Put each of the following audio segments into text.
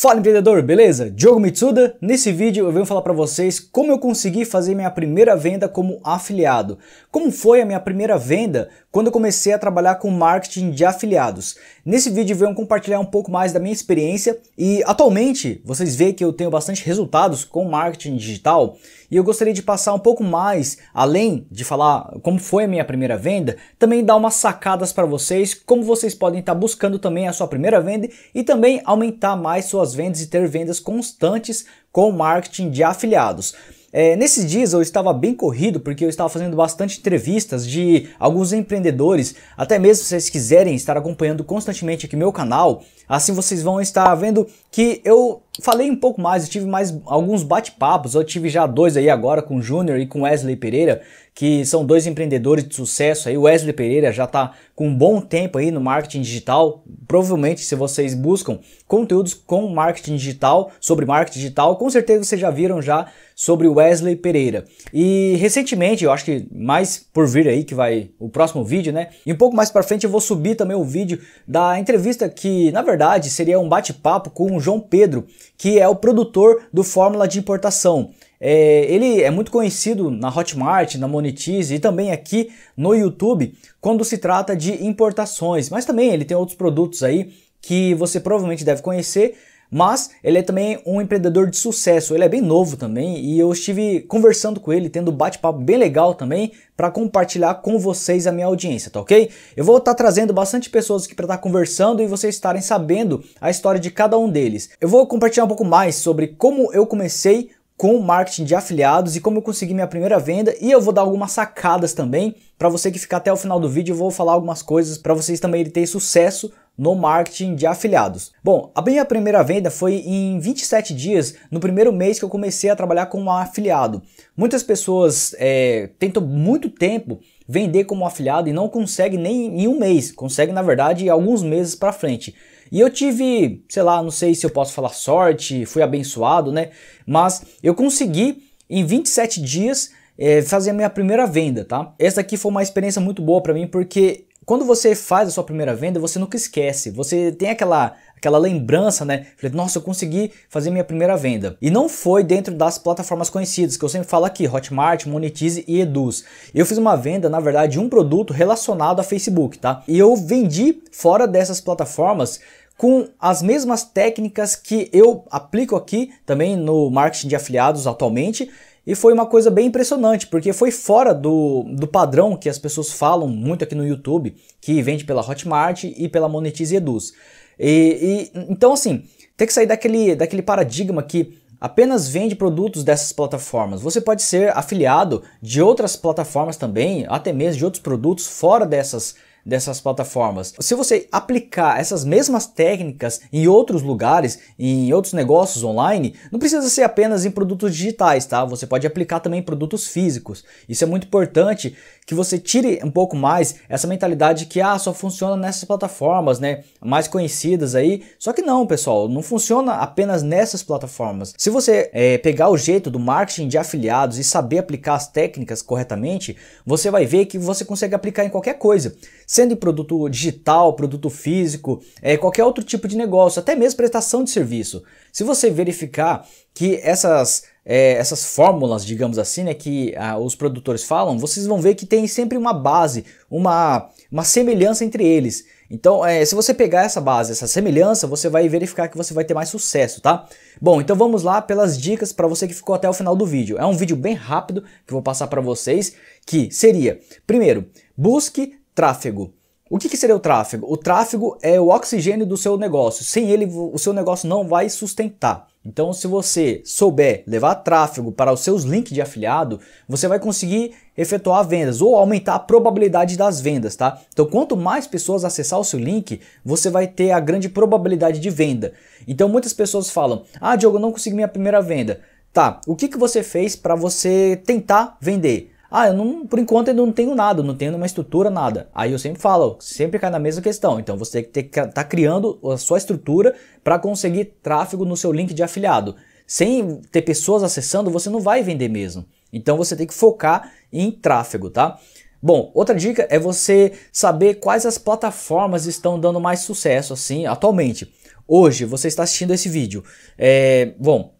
Fala empreendedor, beleza? Diogo Mitsuda. Nesse vídeo eu venho falar para vocês como eu consegui fazer minha primeira venda como afiliado. Como foi a minha primeira venda quando eu comecei a trabalhar com marketing de afiliados. Nesse vídeo eu venho compartilhar um pouco mais da minha experiência e atualmente vocês veem que eu tenho bastante resultados com marketing digital e eu gostaria de passar um pouco mais, além de falar como foi a minha primeira venda, também dar umas sacadas para vocês, como vocês podem estar tá buscando também a sua primeira venda e também aumentar mais suas vendas e ter vendas constantes com marketing de afiliados. É, nesses dias eu estava bem corrido porque eu estava fazendo bastante entrevistas de alguns empreendedores. Até mesmo se vocês quiserem estar acompanhando constantemente aqui meu canal, assim vocês vão estar vendo que eu Falei um pouco mais, eu tive mais alguns bate-papos, eu tive já dois aí agora com o Júnior e com Wesley Pereira, que são dois empreendedores de sucesso aí. O Wesley Pereira já está com um bom tempo aí no marketing digital. Provavelmente, se vocês buscam conteúdos com marketing digital, sobre marketing digital, com certeza vocês já viram já sobre o Wesley Pereira. E recentemente, eu acho que mais por vir aí que vai o próximo vídeo, né? E um pouco mais para frente eu vou subir também o vídeo da entrevista que, na verdade, seria um bate-papo com o João Pedro que é o produtor do Fórmula de Importação. É, ele é muito conhecido na Hotmart, na Monetize e também aqui no YouTube quando se trata de importações, mas também ele tem outros produtos aí que você provavelmente deve conhecer mas ele é também um empreendedor de sucesso, ele é bem novo também e eu estive conversando com ele, tendo bate-papo bem legal também para compartilhar com vocês a minha audiência, tá ok? Eu vou estar tá trazendo bastante pessoas aqui para estar tá conversando e vocês estarem sabendo a história de cada um deles. Eu vou compartilhar um pouco mais sobre como eu comecei com marketing de afiliados e como eu consegui minha primeira venda e eu vou dar algumas sacadas também para você que ficar até o final do vídeo, eu vou falar algumas coisas para vocês também terem sucesso no marketing de afiliados. Bom, a minha primeira venda foi em 27 dias, no primeiro mês que eu comecei a trabalhar como afiliado. Muitas pessoas é, tentam muito tempo vender como afiliado e não consegue nem em um mês, consegue na verdade alguns meses para frente. E eu tive, sei lá, não sei se eu posso falar sorte, fui abençoado, né? Mas eu consegui em 27 dias é, fazer a minha primeira venda, tá? Essa aqui foi uma experiência muito boa para mim porque quando você faz a sua primeira venda, você nunca esquece. Você tem aquela aquela lembrança, né? Falei, nossa, eu consegui fazer minha primeira venda. E não foi dentro das plataformas conhecidas, que eu sempre falo aqui, Hotmart, Monetize e Eduz. Eu fiz uma venda, na verdade, de um produto relacionado a Facebook, tá? E eu vendi fora dessas plataformas com as mesmas técnicas que eu aplico aqui também no marketing de afiliados atualmente, e foi uma coisa bem impressionante, porque foi fora do, do padrão que as pessoas falam muito aqui no YouTube, que vende pela Hotmart e pela Monetize Eduz. E, e, então, assim, tem que sair daquele, daquele paradigma que apenas vende produtos dessas plataformas. Você pode ser afiliado de outras plataformas também, até mesmo de outros produtos fora dessas plataformas dessas plataformas. Se você aplicar essas mesmas técnicas em outros lugares, em outros negócios online, não precisa ser apenas em produtos digitais, tá? Você pode aplicar também em produtos físicos. Isso é muito importante que você tire um pouco mais essa mentalidade que ah, só funciona nessas plataformas, né, mais conhecidas aí. Só que não, pessoal, não funciona apenas nessas plataformas. Se você é, pegar o jeito do marketing de afiliados e saber aplicar as técnicas corretamente, você vai ver que você consegue aplicar em qualquer coisa sendo em produto digital, produto físico, é, qualquer outro tipo de negócio, até mesmo prestação de serviço. Se você verificar que essas é, essas fórmulas, digamos assim, né, que ah, os produtores falam, vocês vão ver que tem sempre uma base, uma, uma semelhança entre eles. Então, é, se você pegar essa base, essa semelhança, você vai verificar que você vai ter mais sucesso, tá? Bom, então vamos lá pelas dicas para você que ficou até o final do vídeo. É um vídeo bem rápido que eu vou passar para vocês, que seria, primeiro, busque tráfego. O que, que, seria o tráfego? O tráfego é o oxigênio do seu negócio. Sem ele, o seu negócio não vai sustentar. Então, se você souber levar tráfego para os seus links de afiliado, você vai conseguir efetuar vendas ou aumentar a probabilidade das vendas, tá? Então, quanto mais pessoas acessar o seu link, você vai ter a grande probabilidade de venda. Então, muitas pessoas falam: "Ah, Diogo, não consegui minha primeira venda". Tá, o que, que você fez para você tentar vender? Ah, eu não, por enquanto eu não tenho nada, não tenho uma estrutura, nada. Aí eu sempre falo, sempre cai na mesma questão. Então você tem que estar tá criando a sua estrutura para conseguir tráfego no seu link de afiliado. Sem ter pessoas acessando, você não vai vender mesmo. Então você tem que focar em tráfego, tá? Bom, outra dica é você saber quais as plataformas estão dando mais sucesso assim atualmente. Hoje você está assistindo esse vídeo. É, bom,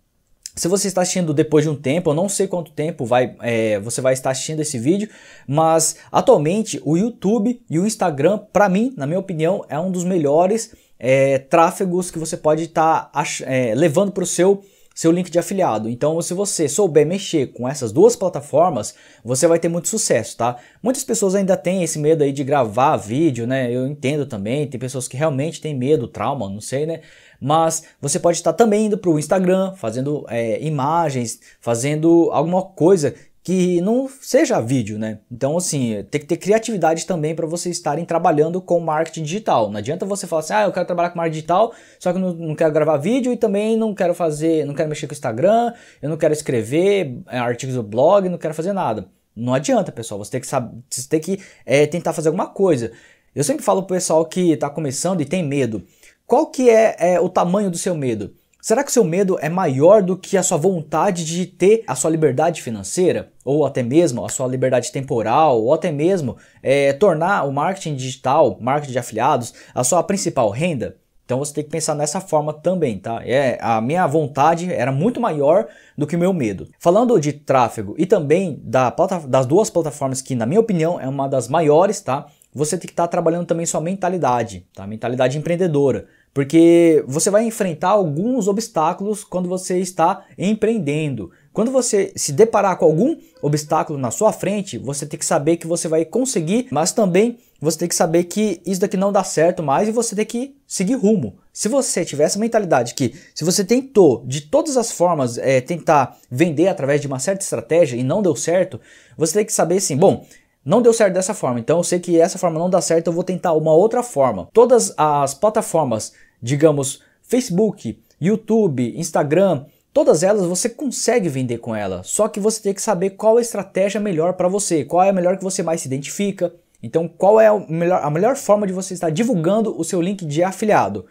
se você está assistindo depois de um tempo, eu não sei quanto tempo vai, é, você vai estar assistindo esse vídeo, mas atualmente o YouTube e o Instagram, para mim, na minha opinião, é um dos melhores é, tráfegos que você pode estar tá, é, levando para o seu seu link de afiliado. Então, se você souber mexer com essas duas plataformas, você vai ter muito sucesso, tá? Muitas pessoas ainda têm esse medo aí de gravar vídeo, né? Eu entendo também, tem pessoas que realmente têm medo, trauma, não sei, né? mas você pode estar também indo para o Instagram, fazendo é, imagens, fazendo alguma coisa que não seja vídeo, né? Então, assim, tem que ter criatividade também para vocês estarem trabalhando com marketing digital. Não adianta você falar assim, ah, eu quero trabalhar com marketing digital, só que não, não quero gravar vídeo e também não quero fazer, não quero mexer com o Instagram, eu não quero escrever é, artigos do blog, não quero fazer nada. Não adianta, pessoal. Você tem que saber, você tem que é, tentar fazer alguma coisa. Eu sempre falo pro pessoal que está começando e tem medo. Qual que é, é o tamanho do seu medo? Será que o seu medo é maior do que a sua vontade de ter a sua liberdade financeira? Ou até mesmo a sua liberdade temporal? Ou até mesmo é, tornar o marketing digital, marketing de afiliados, a sua principal renda? Então você tem que pensar nessa forma também, tá? É, a minha vontade era muito maior do que o meu medo. Falando de tráfego e também da, das duas plataformas que, na minha opinião, é uma das maiores, tá? Você tem que estar tá trabalhando também sua mentalidade, tá? Mentalidade empreendedora porque você vai enfrentar alguns obstáculos quando você está empreendendo. Quando você se deparar com algum obstáculo na sua frente, você tem que saber que você vai conseguir, mas também você tem que saber que isso daqui não dá certo mais e você tem que seguir rumo. Se você tiver essa mentalidade que se você tentou de todas as formas é, tentar vender através de uma certa estratégia e não deu certo, você tem que saber assim, bom, não deu certo dessa forma, então eu sei que essa forma não dá certo, eu vou tentar uma outra forma. Todas as plataformas, digamos, Facebook, YouTube, Instagram, Todas elas você consegue vender com ela, só que você tem que saber qual a estratégia melhor para você, qual é a melhor que você mais se identifica. Então, qual é a melhor, a melhor forma de você estar divulgando o seu link de afiliado?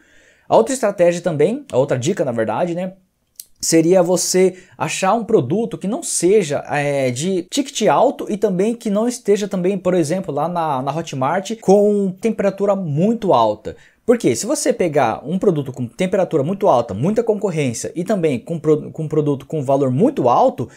A outra estratégia também, a outra dica na verdade, né, seria você achar um produto que não seja é, de ticket alto e também que não esteja também, por exemplo, lá na, na Hotmart com temperatura muito alta. Porque se você pegar um produto com temperatura muito alta, muita concorrência e também com, pro, com um produto com valor muito alto,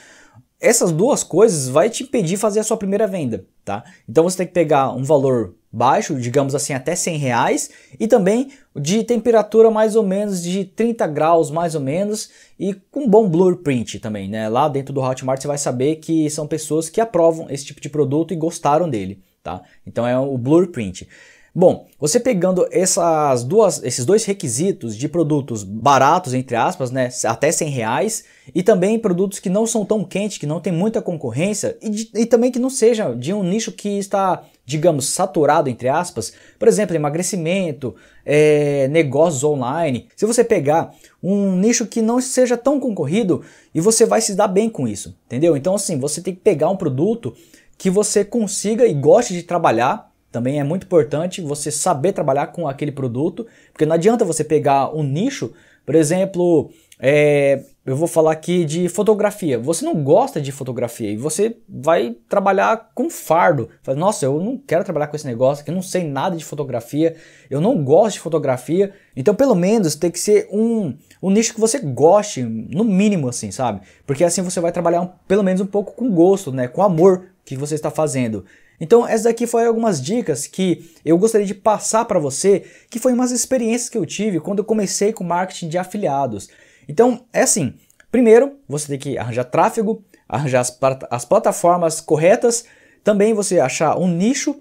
essas duas coisas vai te impedir de fazer a sua primeira venda, tá? Então você tem que pegar um valor baixo, digamos assim, até 100 reais, e também de temperatura mais ou menos de 30 graus, mais ou menos, e com bom blueprint também, né? Lá dentro do Hotmart você vai saber que são pessoas que aprovam esse tipo de produto e gostaram dele, tá? Então é o blueprint. Bom, você pegando essas duas, esses dois requisitos de produtos baratos, entre aspas, né, até 100 reais, e também produtos que não são tão quentes, que não tem muita concorrência, e, de, e também que não seja de um nicho que está, digamos, saturado, entre aspas, por exemplo, emagrecimento, é, negócios online. Se você pegar um nicho que não seja tão concorrido, e você vai se dar bem com isso, entendeu? Então, assim, você tem que pegar um produto que você consiga e goste de trabalhar, também é muito importante você saber trabalhar com aquele produto, porque não adianta você pegar um nicho, por exemplo, é, eu vou falar aqui de fotografia. Você não gosta de fotografia e você vai trabalhar com fardo. Fala, Nossa, eu não quero trabalhar com esse negócio, que eu não sei nada de fotografia, eu não gosto de fotografia. Então, pelo menos, tem que ser um, um nicho que você goste, no mínimo, assim, sabe? Porque assim você vai trabalhar um, pelo menos um pouco com gosto, né? Com amor que você está fazendo. Então, essas daqui foram algumas dicas que eu gostaria de passar para você, que foi umas experiências que eu tive quando eu comecei com marketing de afiliados. Então, é assim, primeiro, você tem que arranjar tráfego, arranjar as, as plataformas corretas, também você achar um nicho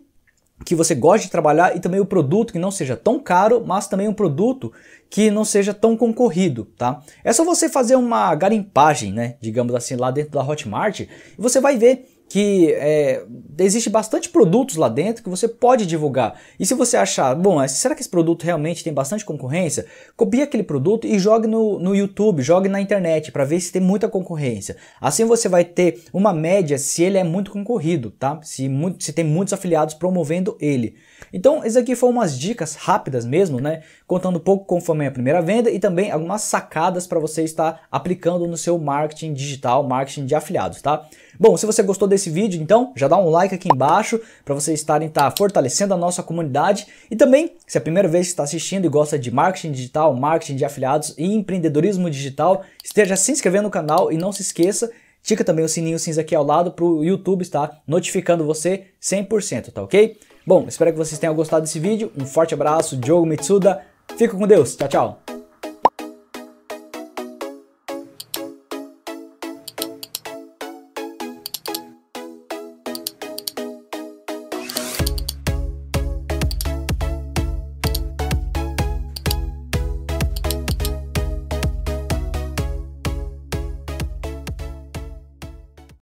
que você goste de trabalhar e também o produto que não seja tão caro, mas também um produto que não seja tão concorrido, tá? É só você fazer uma garimpagem, né, digamos assim, lá dentro da Hotmart, e você vai ver que é, existe bastante produtos lá dentro que você pode divulgar. E se você achar, bom, é, será que esse produto realmente tem bastante concorrência? Copie aquele produto e jogue no, no YouTube, jogue na internet para ver se tem muita concorrência. Assim você vai ter uma média se ele é muito concorrido, tá? Se, muito, se tem muitos afiliados promovendo ele. Então, isso aqui foram umas dicas rápidas mesmo, né? Contando um pouco como foi a minha primeira venda e também algumas sacadas para você estar aplicando no seu marketing digital, marketing de afiliados, tá? Bom, se você gostou desse vídeo, então já dá um like aqui embaixo para vocês estarem tá, fortalecendo a nossa comunidade. E também, se é a primeira vez que está assistindo e gosta de marketing digital, marketing de afiliados e empreendedorismo digital, esteja se inscrevendo no canal e não se esqueça Tica também o sininho cinza aqui ao lado para o YouTube estar notificando você 100%, tá ok? Bom, espero que vocês tenham gostado desse vídeo. Um forte abraço, Diogo Mitsuda. Fica com Deus. Tchau, tchau.